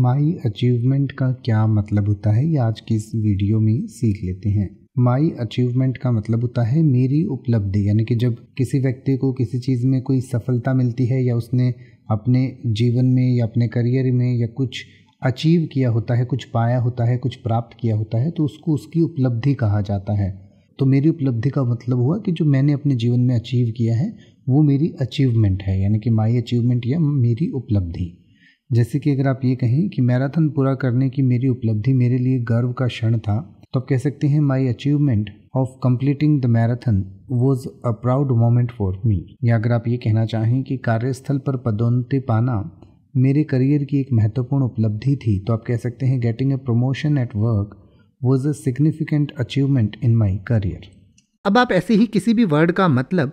माई achievement का क्या मतलब होता है ये आज की इस वीडियो में सीख लेते हैं माई अचीवमेंट का मतलब होता है मेरी उपलब्धि यानी कि जब किसी व्यक्ति को किसी चीज़ में कोई सफलता मिलती है या उसने अपने जीवन में या अपने करियर में या कुछ अचीव किया होता है कुछ पाया होता है कुछ प्राप्त किया होता है तो उसको उसकी उपलब्धि कहा जाता है तो मेरी उपलब्धि का मतलब हुआ कि जो मैंने अपने जीवन में अचीव किया है वो मेरी अचीवमेंट है यानी कि माई अचीवमेंट या मेरी उपलब्धि जैसे कि अगर आप ये कहें कि मैराथन पूरा करने की मेरी उपलब्धि मेरे लिए गर्व का क्षण था तो आप कह सकते हैं my achievement of completing the marathon was a proud moment for me या अगर आप ये कहना चाहें कि कार्यस्थल पर पदोन्नति पाना मेरे करियर की एक महत्वपूर्ण उपलब्धि थी तो आप कह सकते हैं getting a promotion at work was a significant achievement in my career अब आप ऐसे ही किसी भी वर्ड का मतलब